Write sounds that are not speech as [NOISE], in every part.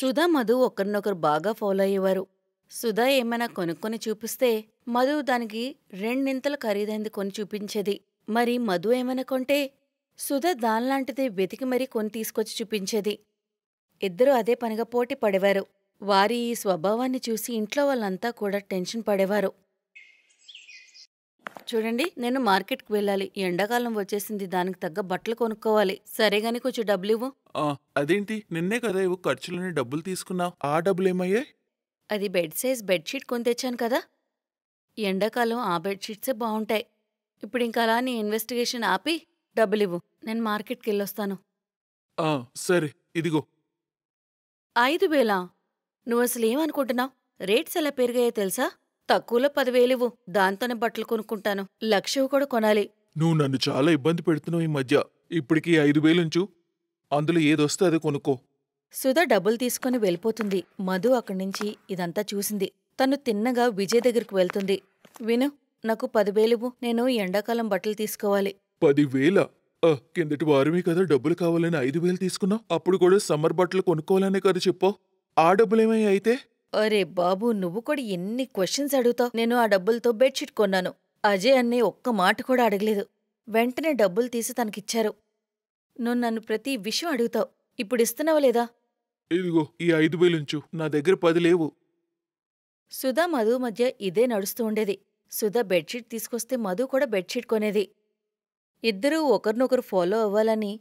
సుధా మధు ఒకరినొకరు బాగా ఫాలో అయ్యేవారు సుధా ఏమైనా కొనుక్కొని చూపిస్తే మధు దానికి రెండింతలు ఖరీదైంది కొని చూపించేది మరి మధు ఏమైనా కొంటే సుధా దానిలాంటిది వెతికి మరీ కొని తీసుకొచ్చి చూపించేది ఇద్దరూ అదే పనిగా పోటీ పడేవారు వారి ఈ స్వభావాన్ని చూసి ఇంట్లో వాళ్ళంతా కూడా టెన్షన్ పడేవారు చూడండి నేను మార్కెట్కి వెళ్ళాలి ఎండాకాలం వచ్చేసింది దానికి తగ్గ బట్టలు కొనుక్కోవాలి సరే గాని కొంచెం డబ్బులు ఇవ్వు అదేంటి నిన్నే కదా ఇవ్వు ఖర్చులని డబ్బులు తీసుకున్నావు ఆ డబ్బులు ఏమయ్యాయి అది బెడ్ సైజ్ బెడ్షీట్ కొని తెచ్చాను కదా ఎండాకాలం ఆ బెడ్షీట్సే బాగుంటాయి ఇప్పుడు ఇంకా అలా నీ ఇన్వెస్టిగేషన్ ఆపి డబ్బులు ఇవ్వు నేను మార్కెట్కి వెళ్ళొస్తాను సరే ఇదిగో ఐదు వేలా నువ్వు అసలు ఏమనుకుంటున్నావు రేట్స్ ఎలా పెరిగాయో తెలుసా తక్కువలో పదివేలివ్వు దాంతోనే బట్టలు కొనుక్కుంటాను లక్షవు కూడా కొనాలి నువ్వు నన్ను చాలా ఇబ్బంది పెడుతున్నావు ఈ మధ్య ఇప్పటికీ ఐదు వేలుంచు అందులో ఏదొస్తే అది కొనుక్కో సుధా డబ్బులు తీసుకుని వెళ్ళిపోతుంది మధు అక్కడి నుంచి ఇదంతా చూసింది తను తిన్నగా విజయ్ దగ్గరికి వెళ్తుంది విను నాకు పదివేలివ్వు నేను ఎండాకాలం బట్టలు తీసుకోవాలి పదివేల కిందటి వారమే కదా డబ్బులు కావాలని ఐదు వేలు తీసుకున్నా అప్పుడు కూడా సమ్మర్ బట్టలు కొనుక్కోవాలనే కదా చెప్పో ఆ డబ్బులేమై అయితే అరే బాబు నువ్వు కూడా ఎన్ని క్వశ్చన్స్ అడుగుతావు నేను ఆ డబ్బులతో బెడ్షీట్ కొన్నాను అజయ్ అన్నే ఒక్క మాట కూడా అడగలేదు వెంటనే డబ్బులు తీసి తనకిచ్చారు నువ్వు నన్ను ప్రతి విషయం అడుగుతావు ఇప్పుడు ఇస్తున్నావా లేదా ఇదిగో ఈ ఐదు వేలుంచు నా దగ్గర పది లేవు సుధా మధు మధ్య ఇదే నడుస్తూ ఉండేది సుధా బెడ్షీట్ తీసుకొస్తే మధు కూడా బెడ్షీట్ కొనేది ఇద్దరూ ఒకరినొకరు ఫాలో అవ్వాలని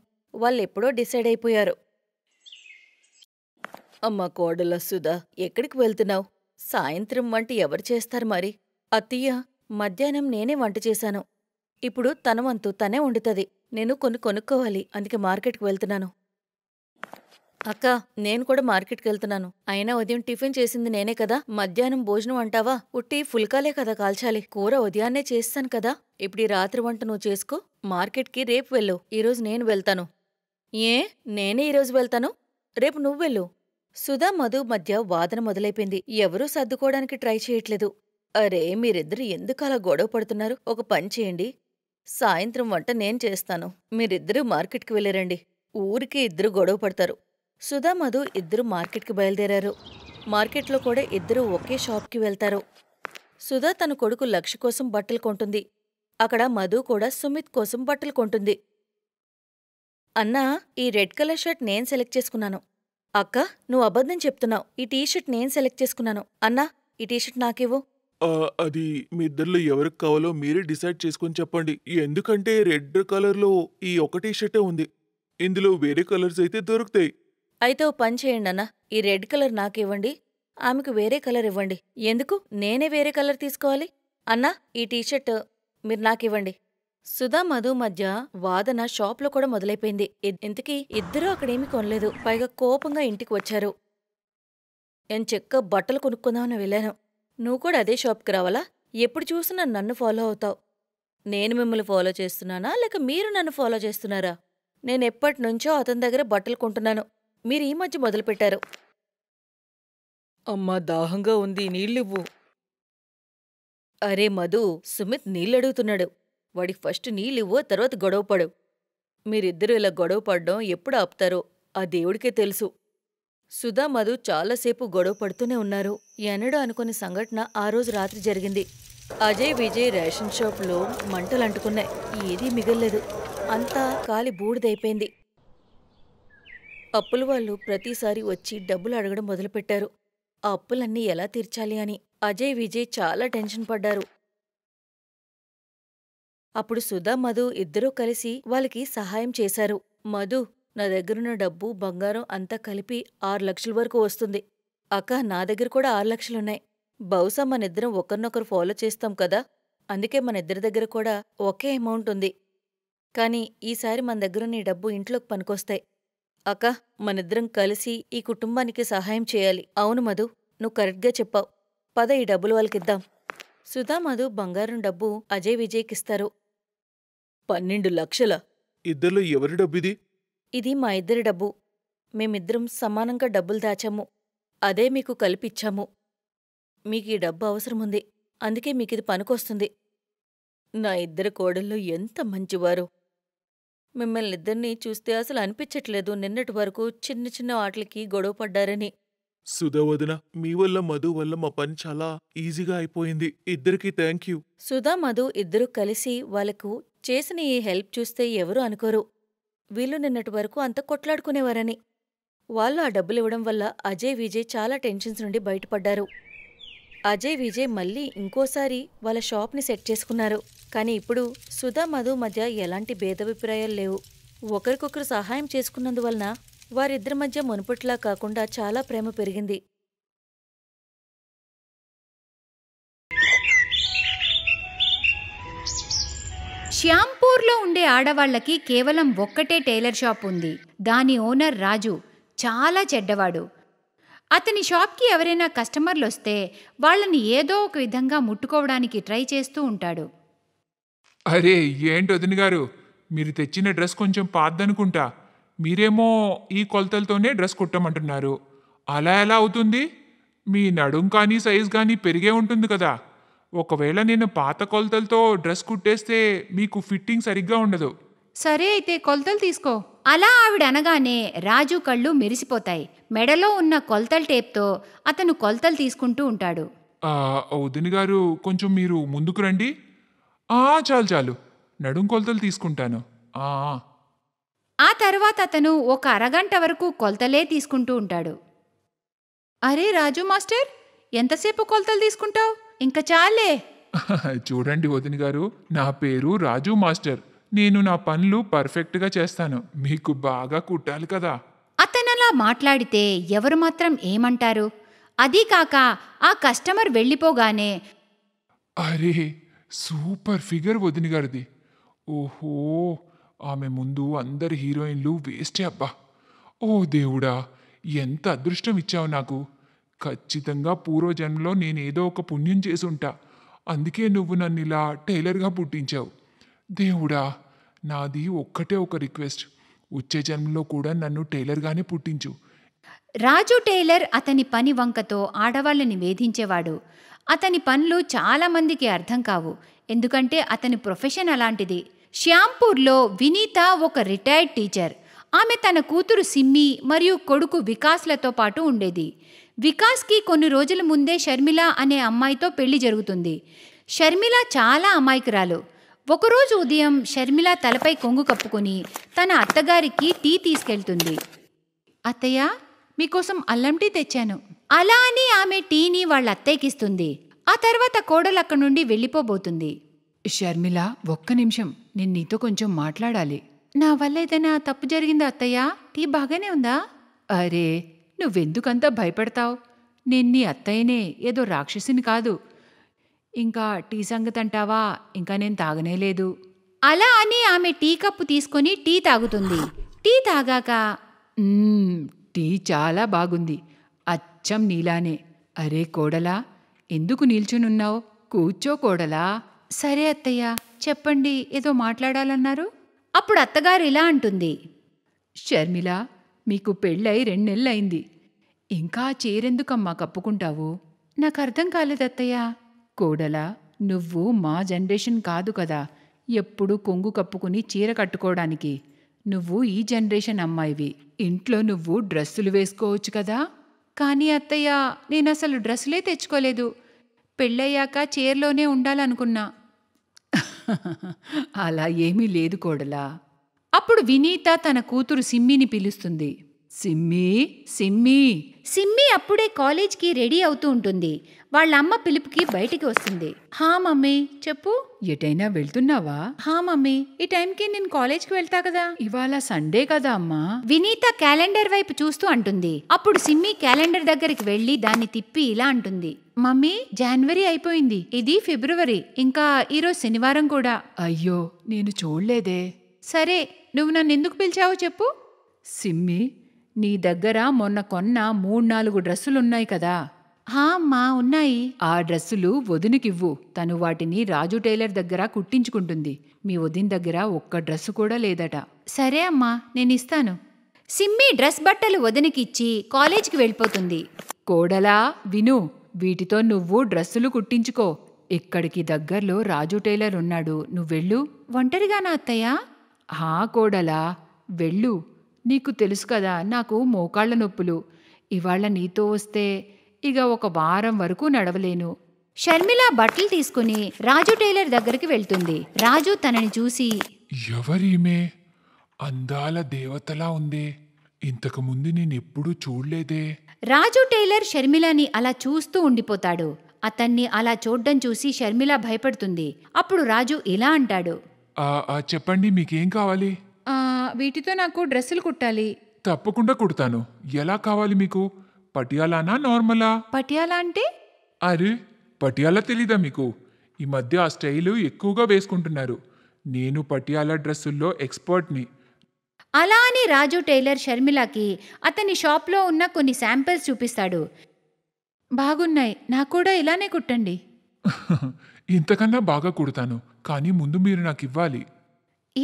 వాళ్ళెప్పుడో డిసైడ్ అయిపోయారు అమ్మా కోడల సుధా ఎక్కడికి వెళ్తున్నావు సాయంత్రం వంట ఎవరు చేస్తారు మరి అత్తయ్య మధ్యాహ్నం నేనే వంట చేశాను ఇప్పుడు తన వంతు తనే వండుతుంది నేను కొను కొనుక్కోవాలి అందుకే మార్కెట్కి వెళ్తున్నాను అక్క నేను కూడా మార్కెట్కి వెళ్తున్నాను అయినా ఉదయం టిఫిన్ చేసింది నేనే కదా మధ్యాహ్నం భోజనం అంటావా ఉట్టి ఫుల్కాలే కదా కాల్చాలి కూర ఉదయాన్నే చేస్తాను కదా ఇప్పుడు ఈ రాత్రి వంట నువ్వు చేసుకో మార్కెట్కి రేపు వెళ్ళు ఈరోజు నేను వెళ్తాను ఏ నేనే ఈరోజు వెళ్తాను రేపు నువ్వు వెళ్ళు సుధా మధు మధ్య వాదన మొదలైపోయింది ఎవరూ సర్దుకోవడానికి ట్రై చేయట్లేదు అరే మీరిద్దరు ఎందుకు అలా గొడవ పడుతున్నారు ఒక పని చేయండి సాయంత్రం వంట నేను చేస్తాను మీరిద్దరూ మార్కెట్కి వెళ్ళిరండి ఊరికి ఇద్దరు గొడవ పడతారు సుధా మధు ఇద్దరు మార్కెట్కి బయలుదేరారు మార్కెట్లో కూడా ఇద్దరూ ఒకే షాప్కి వెళ్తారు సుధా తన కొడుకు లక్ష్య కోసం బట్టలు కొంటుంది అక్కడ మధు కూడా సుమిత్ కోసం బట్టలు కొంటుంది అన్నా ఈ రెడ్ కలర్ షర్ట్ నేను సెలెక్ట్ చేసుకున్నాను అక్క నువ్వు అబద్ధం చెప్తున్నావు ఈ టీషర్ట్ నేను సెలెక్ట్ చేసుకున్నాను అన్నా ఈ టీషర్ట్ నాకివ్వు అది మీ ఇద్దరిలో ఎవరికి కావాలో మీరే డిసైడ్ చేసుకుని చెప్పండి ఎందుకంటే రెడ్ కలర్లో ఈ ఒక టీషర్టే ఉంది ఇందులో వేరే కలర్స్ అయితే దొరుకుతాయి అయితే ఓ పని చేయండి అన్న ఈ రెడ్ కలర్ నాకివ్వండి ఆమెకు వేరే కలర్ ఇవ్వండి ఎందుకు నేనే వేరే కలర్ తీసుకోవాలి అన్నా ఈ టీషర్ట్ మీరు నాకివ్వండి సుధా మధు మధ్య వాదన షాప్లో కూడా మొదలైపోయింది ఇంతకీ ఇద్దరూ అక్కడేమీ కొనలేదు పైగా కోపంగా ఇంటికి వచ్చారు నేను చెక్క బట్టలు కొనుక్కుందామని వెళ్ళాను నువ్వు కూడా అదే షాప్కి రావాలా ఎప్పుడు చూసినా నన్ను ఫాలో అవుతావు నేను మిమ్మల్ని ఫాలో చేస్తున్నానా లేక మీరు నన్ను ఫాలో చేస్తున్నారా నేను ఎప్పటి నుంచో అతని దగ్గర బట్టలు కొంటున్నాను మీరు ఈ మధ్య మొదలుపెట్టారు అమ్మా దాహంగా ఉంది నీళ్ళివ్వు అరే మధు సుమిత్ నీళ్ళడుగుతున్నాడు వాడికి ఫస్ట్ నీళ్ళివ్వు తర్వాత గొడవపడు మీరిద్దరూ ఇలా గొడవ పడడం ఎప్పుడు ఆపుతారో ఆ దేవుడికే తెలుసు సుధా మధు చాలాసేపు గొడవ పడుతూనే ఉన్నారు ఎన్నడూ అనుకునే సంఘటన ఆ రోజు రాత్రి జరిగింది అజయ్ విజయ్ రేషన్ షాప్లో మంటలు అంటుకున్నాయి ఏదీ మిగల్లేదు అంతా కాలి బూడిదైపోయింది అప్పుల వాళ్ళు ప్రతిసారి వచ్చి డబ్బులు అడగడం మొదలుపెట్టారు ఆ అప్పులన్నీ ఎలా తీర్చాలి అని అజయ్ విజయ్ చాలా టెన్షన్ పడ్డారు అప్పుడు సుధా మధు ఇద్దరూ కలిసి వాళ్ళకి సహాయం చేశారు మధు నా దగ్గరున్న డబ్బు బంగారం అంతా కలిపి ఆరు లక్షల వరకు వస్తుంది అక్క నా దగ్గర కూడా ఆరు లక్షలున్నాయి బహుశా మనిద్దరం ఒకరినొకరు ఫాలో చేస్తాం కదా అందుకే మన ఇద్దరి దగ్గర కూడా ఒకే అమౌంట్ ఉంది కాని ఈసారి మన దగ్గర నీ డబ్బు ఇంట్లోకి పనికొస్తాయి అక్క మనిద్దరం కలిసి ఈ కుటుంబానికి సహాయం చేయాలి అవును మధు నువ్వు కరెక్ట్గా చెప్పావు పద ఈ డబ్బులు వాళ్ళకిద్దాం సుధా మధు బంగారం డబ్బు అజయ్ విజయ్కిస్తారు పన్నెండు లక్షల ఇద్దరు ఎవరి డబ్బిది ఇది మా ఇద్దరి డబ్బు మేమిద్దరం సమానంగా డబ్బులు దాచాము అదే మీకు కలిపిచ్చాము మీకు ఈ డబ్బు అవసరముంది అందుకే మీకిది పనికొస్తుంది నా ఇద్దరు కోడళ్ళు ఎంత మంచివారు మిమ్మల్నిద్దరినీ చూస్తే అసలు అనిపించట్లేదు నిన్నటి వరకు చిన్న చిన్న వాటికి గొడవ పడ్డారని సుధా మీ వల్ల మధు వల్ల మా పని చాలా ఈజీగా అయిపోయింది ఇద్దరికి థ్యాంక్ యూ సుధా మధు ఇద్దరూ కలిసి వాళ్లకు చేసిన ఈ హెల్ప్ చూస్తే ఎవరూ అనుకోరు వీళ్ళు నిన్నటి వరకు అంత కొట్లాడుకునేవారని వాళ్ళు ఆ డబ్బులివ్వడం వల్ల అజయ్ విజయ్ చాలా టెన్షన్స్ నుండి బయటపడ్డారు అజయ్ విజయ్ మళ్ళీ ఇంకోసారి వాళ్ళ షాప్ని సెట్ చేసుకున్నారు కానీ ఇప్పుడు సుధా మధు మధ్య ఎలాంటి భేదాభిప్రాయాలు లేవు ఒకరికొకరు సహాయం చేసుకున్నందువలన వారిద్దరి మధ్య మునుపట్లా కాకుండా చాలా ప్రేమ పెరిగింది శ్యాంపూర్లో ఉండే ఆడవాళ్లకి కేవలం ఒక్కటే టైలర్ షాప్ ఉంది దాని ఓనర్ రాజు చాలా చెడ్డవాడు అతని షాప్కి ఎవరైనా కస్టమర్లు వస్తే వాళ్ళని ఏదో ఒక విధంగా ముట్టుకోవడానికి ట్రై చేస్తూ ఉంటాడు అరే ఏంటి వదిన గారు మీరు తెచ్చిన డ్రెస్ కొంచెం పాద్దనుకుంటా మీరేమో ఈ కొలతలతోనే డ్రెస్ కుట్టమంటున్నారు అలా ఎలా అవుతుంది మీ నడుం కానీ సైజ్ కానీ పెరిగే ఉంటుంది కదా ఒకవేళ నేను పాత కొలతలతో డ్రెస్ కుట్టేస్తే మీకు ఫిట్టింగ్ సరిగ్గా ఉండదు సరే అయితే కొలతలు తీసుకో అలా ఆవిడ అనగానే రాజు కళ్ళు మెరిసిపోతాయి మెడలో ఉన్న కొలతల టేప్తో అతను కొలతలు తీసుకుంటూ ఉంటాడు ఉదిని గారు కొంచెం మీరు ముందుకు రండి చాలు చాలు నడుం కొలతలు తీసుకుంటాను ఆ తర్వాత అతను ఒక అరగంట వరకు కొలతలే తీసుకుంటూ ఉంటాడు అరే రాజు మాస్టర్ ఎంతసేపు కొలతలు తీసుకుంటావు ఇంకా చాలే [LAUGHS] చూడండి వదిన గారు నా పేరు రాజు మాస్టర్ నేను నా పనులు పర్ఫెక్ట్గా చేస్తాను మీకు బాగా కుట్టాలి కదా అతనలా మాట్లాడితే ఎవరు మాత్రం ఏమంటారు అదీ కాక ఆ కస్టమర్ వెళ్ళిపోగానే అరే సూపర్ ఫిగర్ వదిన గారిది ఓహో ఆమె ముందు అందరి హీరోయిన్లు వేస్టే అబ్బా ఓ దేవుడా ఎంత అదృష్టం ఇచ్చావు నాకు ఖచ్చితంగా పూర్వజన్మలో నేను ఏదో ఒక పుణ్యం ఉంటా అందుకే నువ్వు నన్ను ఇలా టైలర్గా పుట్టించావు దేవుడా నాది ఒక్కటే ఒక రిక్వెస్ట్ వచ్చే జన్మలో కూడా నన్ను టైలర్గానే పుట్టించు రాజు టైలర్ అతని పని వంకతో ఆడవాళ్ళని వేధించేవాడు అతని పనులు చాలామందికి అర్థం కావు ఎందుకంటే అతని ప్రొఫెషన్ అలాంటిది శ్యాంపూర్లో వినీత ఒక రిటైర్డ్ టీచర్ ఆమె తన కూతురు సిమ్మి మరియు కొడుకు వికాస్లతో పాటు ఉండేది వికాస్కి కొన్ని రోజుల ముందే షర్మిల అనే అమ్మాయితో పెళ్లి జరుగుతుంది షర్మిల చాలా అమాయకురాలు ఒకరోజు ఉదయం షర్మిల తలపై కొంగు కప్పుకొని తన అత్తగారికి టీ తీసుకెళ్తుంది అత్తయ్య మీకోసం అల్లం టీ తెచ్చాను అలా అని ఆమె టీని వాళ్ళ అత్తయ్యకిస్తుంది ఆ తర్వాత కోడలు అక్కడి నుండి వెళ్ళిపోబోతుంది షర్మిల ఒక్క నిమిషం నేను నీతో కొంచెం మాట్లాడాలి నా వల్ల ఏదైనా తప్పు జరిగిందా అత్తయ్య టీ బాగానే ఉందా అరే నువ్వెందుకంత భయపడతావు నేను నీ అత్తయ్యనే ఏదో రాక్షసిని కాదు ఇంకా టీ సంగతి అంటావా ఇంకా నేను తాగనే లేదు అలా అని ఆమె టీ కప్పు తీసుకొని టీ తాగుతుంది టీ తాగాక టీ చాలా బాగుంది అచ్చం నీలానే అరే కోడలా ఎందుకు నిల్చునున్నావు కూర్చో కోడలా సరే అత్తయ్య చెప్పండి ఏదో మాట్లాడాలన్నారు అప్పుడు అత్తగారు ఇలా అంటుంది షర్మిలా మీకు పెళ్ళై రెండెళ్ళయింది ఇంకా చీరెందుకమ్మా కప్పుకుంటావు నాకు అర్థం కాలేదత్తయ్యా కోడల నువ్వు మా జనరేషన్ కాదు కదా ఎప్పుడు కొంగు కప్పుకుని చీర కట్టుకోవడానికి నువ్వు ఈ జనరేషన్ అమ్మాయివి ఇంట్లో నువ్వు డ్రెస్సులు వేసుకోవచ్చు కదా కానీ అత్తయ్య నేను అసలు డ్రెస్సులే తెచ్చుకోలేదు పెళ్ళయ్యాక చీరలోనే ఉండాలనుకున్నా [LAUGHS] అలా ఏమీ లేదు కోడలా అప్పుడు వినీత తన కూతురు సిమ్మిని పిలుస్తుంది సిమ్మి సిమ్మి సిమ్మి అప్పుడే కాలేజ్కి రెడీ అవుతూ ఉంటుంది వాళ్ళమ్మ పిలుపుకి బయటికి వస్తుంది హా మమ్మీ చెప్పు ఎటైనా వెళ్తున్నావా హా మమ్మీ ఈ టైంకి నేను కాలేజ్కి వెళ్తా కదా ఇవాళ సండే కదా అమ్మా వినీత క్యాలెండర్ వైపు చూస్తూ అంటుంది అప్పుడు సిమ్మి క్యాలెండర్ దగ్గరికి వెళ్ళి దాన్ని తిప్పి ఇలా అంటుంది మమ్మీ జనవరి అయిపోయింది ఇది ఫిబ్రవరి ఇంకా ఈరోజు శనివారం కూడా అయ్యో నేను చూడలేదే సరే నువ్వు నన్ను ఎందుకు పిలిచావో చెప్పు సిమ్మి నీ దగ్గర మొన్న కొన్న మూడు నాలుగు డ్రెస్సులున్నాయి కదా హా మా ఉన్నాయి ఆ డ్రెస్సులు వదునికివ్వు తను వాటిని రాజు టైలర్ దగ్గర కుట్టించుకుంటుంది మీ వదిన దగ్గర ఒక్క డ్రెస్సు కూడా లేదట సరే అమ్మా నేను ఇస్తాను సిమ్మి డ్రెస్ బట్టలు వదినకిచ్చి కాలేజీకి వెళ్ళిపోతుంది కోడలా విను వీటితో నువ్వు డ్రెస్సులు కుట్టించుకో ఇక్కడికి దగ్గర్లో రాజు టైలర్ ఉన్నాడు నువ్వెళ్ళు ఒంటరిగానా అత్తయ్యా హా కోడలా వెళ్ళు నీకు తెలుసు కదా నాకు మోకాళ్ల నొప్పులు ఇవాళ నీతో వస్తే ఇక ఒక వారం వరకు నడవలేను షర్మిల బట్టలు తీసుకుని రాజు టైలర్ దగ్గరికి వెళ్తుంది రాజు తనని చూసి ఎవరీమే అందాల దేవతలా ఉంది ఇంతకు ముందు నేనెప్పుడూ చూడలేదే రాజు టైలర్ షర్మిలని అలా చూస్తూ ఉండిపోతాడు అతన్ని అలా చూడ్డం చూసి షర్మిల భయపడుతుంది అప్పుడు రాజు ఇలా అంటాడు చెప్పండి మీకేం కావాలి వీటితో నాకు డ్రెస్సులు కుట్టాలి తప్పకుండా కుడతాను ఎలా కావాలి మీకు పటియాలానా నార్మలా పటియాలా అంటే అరే పటియాలా తెలీదా మీకు ఈ మధ్య ఆ స్టైలు ఎక్కువగా వేసుకుంటున్నారు నేను పటియాలా డ్రెస్సుల్లో ఎక్స్పర్ట్ని అలా అని రాజు టైలర్ షర్మిలాకి అతని షాప్లో ఉన్న కొన్ని శాంపిల్స్ చూపిస్తాడు బాగున్నాయి నాకు కూడా ఇలానే కుట్టండి [LAUGHS] ఇంతకన్నా బాగా కుడతాను కానీ ముందు మీరు నాకు ఇవ్వాలి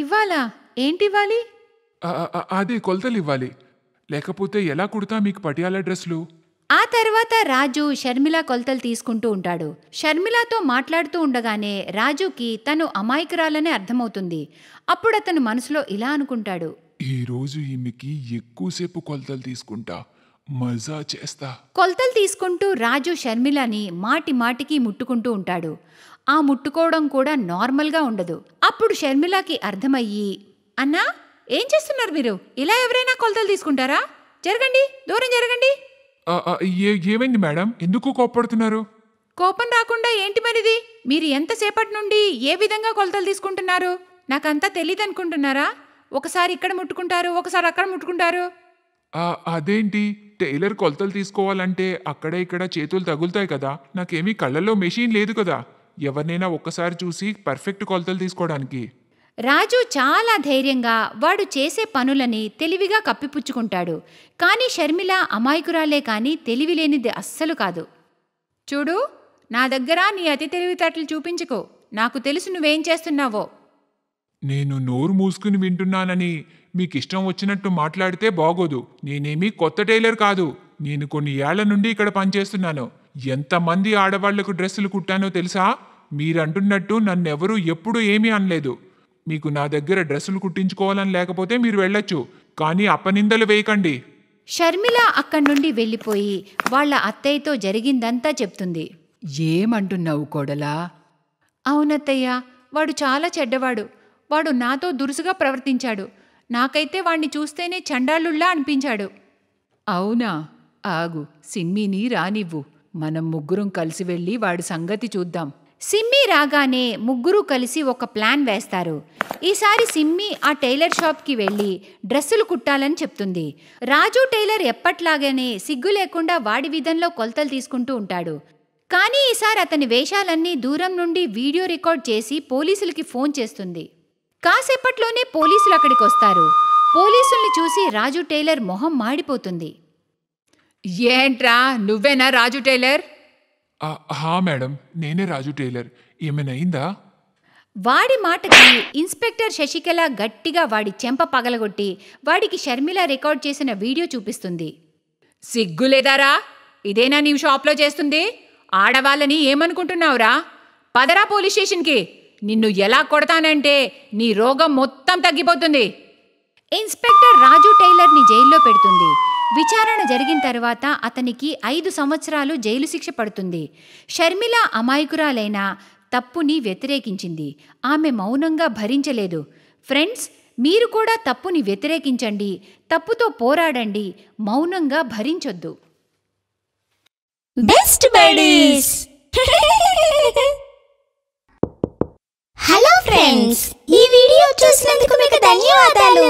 ఇవ్వాలా ఏంటివ్వాలి అదే కొలతలు ఇవ్వాలి లేకపోతే ఎలా కుడతా మీకు పటియాల డ్రెస్లు ఆ తర్వాత రాజు షర్మిల కొలతలు తీసుకుంటూ ఉంటాడు షర్మిలతో మాట్లాడుతూ ఉండగానే రాజుకి తను అమాయకురాలనే అర్థమవుతుంది అప్పుడు అతను మనసులో ఇలా అనుకుంటాడు ఈరోజు ఈమెకి ఎక్కువసేపు కొలతలు తీసుకుంటా మజా చేస్తా కొలతలు తీసుకుంటూ రాజు షర్మిలని మాటి మాటికి ముట్టుకుంటూ ఉంటాడు ఆ ముట్టుకోవడం కూడా నార్మల్గా ఉండదు అప్పుడు షర్మిలాకి అర్థమయ్యి అన్నా ఏం చేస్తున్నారు మీరు ఇలా ఎవరైనా కొలతలు తీసుకుంటారా జరగండి దూరం జరగండి ఏమైంది మేడం ఎందుకు కోపడుతున్నారు కోపం రాకుండా ఏంటి మరిది మీరు ఎంతసేపటి నుండి ఏ విధంగా కొలతలు తీసుకుంటున్నారు నాకంతా తెలియదు అనుకుంటున్నారా ఒకసారి ఇక్కడ ముట్టుకుంటారు ఒకసారి అక్కడ ముట్టుకుంటారు అదేంటి టైలర్ కొలతలు తీసుకోవాలంటే అక్కడ ఇక్కడ చేతులు తగులుతాయి కదా నాకేమీ కళ్ళల్లో మెషిన్ లేదు కదా ఎవరినైనా ఒక్కసారి చూసి పర్ఫెక్ట్ కొలతలు తీసుకోవడానికి రాజు చాలా ధైర్యంగా వాడు చేసే పనులని తెలివిగా కప్పిపుచ్చుకుంటాడు కానీ షర్మిల అమాయకురాలే కానీ తెలివి లేనిది అస్సలు కాదు చూడు నా దగ్గర నీ అతి తెలివితేటలు చూపించుకో నాకు తెలుసు నువ్వేం చేస్తున్నావో నేను నోరు మూసుకుని వింటున్నానని మీకు ఇష్టం వచ్చినట్టు మాట్లాడితే బాగోదు నేనేమీ కొత్త టైలర్ కాదు నేను కొన్ని ఏళ్ల నుండి ఇక్కడ పనిచేస్తున్నాను ఎంతమంది ఆడవాళ్లకు డ్రెస్సులు కుట్టానో తెలుసా మీరంటున్నట్టు నన్నెవరూ ఎప్పుడూ ఏమీ అనలేదు మీకు నా దగ్గర డ్రెస్సులు కుట్టించుకోవాలని లేకపోతే మీరు వెళ్ళొచ్చు కానీ అపనిందలు వేయకండి షర్మిల అక్కడి నుండి వెళ్ళిపోయి వాళ్ళ అత్తయ్యతో జరిగిందంతా చెప్తుంది ఏమంటున్నావు కోడలా అవునత్తయ్య వాడు చాలా చెడ్డవాడు వాడు నాతో దురుసుగా ప్రవర్తించాడు నాకైతే వాణ్ణి చూస్తేనే చండాలుల్లా అనిపించాడు అవునా ఆగు సిమ్మిని రానివ్వు మనం ముగ్గురం కలిసి వెళ్ళి వాడి సంగతి చూద్దాం సిమ్మి రాగానే ముగ్గురు కలిసి ఒక ప్లాన్ వేస్తారు ఈసారి సిమ్మి ఆ టైలర్ షాప్కి వెళ్ళి డ్రెస్సులు కుట్టాలని చెప్తుంది రాజు టైలర్ ఎప్పట్లాగానే సిగ్గు లేకుండా వాడి విధంలో కొలతలు తీసుకుంటూ ఉంటాడు కానీ ఈసారి అతని వేషాలన్నీ దూరం నుండి వీడియో రికార్డ్ చేసి పోలీసులకి ఫోన్ చేస్తుంది కాసేపట్లోనే పోలీసులు అక్కడికి వస్తారు పోలీసుల్ని చూసి రాజు టైలర్ మొహం మాడిపోతుంది ఏంట్రా నువ్వేనా రాజు టైలర్ హా మేడం నేనే రాజు టైలర్ ఏమైనా వాడి మాటకి ఇన్స్పెక్టర్ శశికళ గట్టిగా వాడి చెంప పగలగొట్టి వాడికి షర్మిల రికార్డ్ చేసిన వీడియో చూపిస్తుంది సిగ్గులేదారా ఇదేనా నీవు షాప్లో చేస్తుంది ఆడవాళ్ళని ఏమనుకుంటున్నావురా పదరా పోలీస్ స్టేషన్కి నిన్ను ఎలా కొడతానంటే నీ రోగం మొత్తం తగ్గిపోతుంది ఇన్స్పెక్టర్ రాజు టైలర్ని జైల్లో పెడుతుంది విచారణ జరిగిన తర్వాత అతనికి ఐదు సంవత్సరాలు జైలు శిక్ష పడుతుంది షర్మిల అమాయకురాలైన తప్పుని వ్యతిరేకించింది ఆమె మౌనంగా భరించలేదు ఫ్రెండ్స్ మీరు కూడా తప్పుని వ్యతిరేకించండి తప్పుతో పోరాడండి మౌనంగా భరించొద్దు బెస్ట్ బడీస్ హలో ఫ్రెండ్స్ ఈ వీడియో చూసినందుకు మీకు ధన్యవాదాలు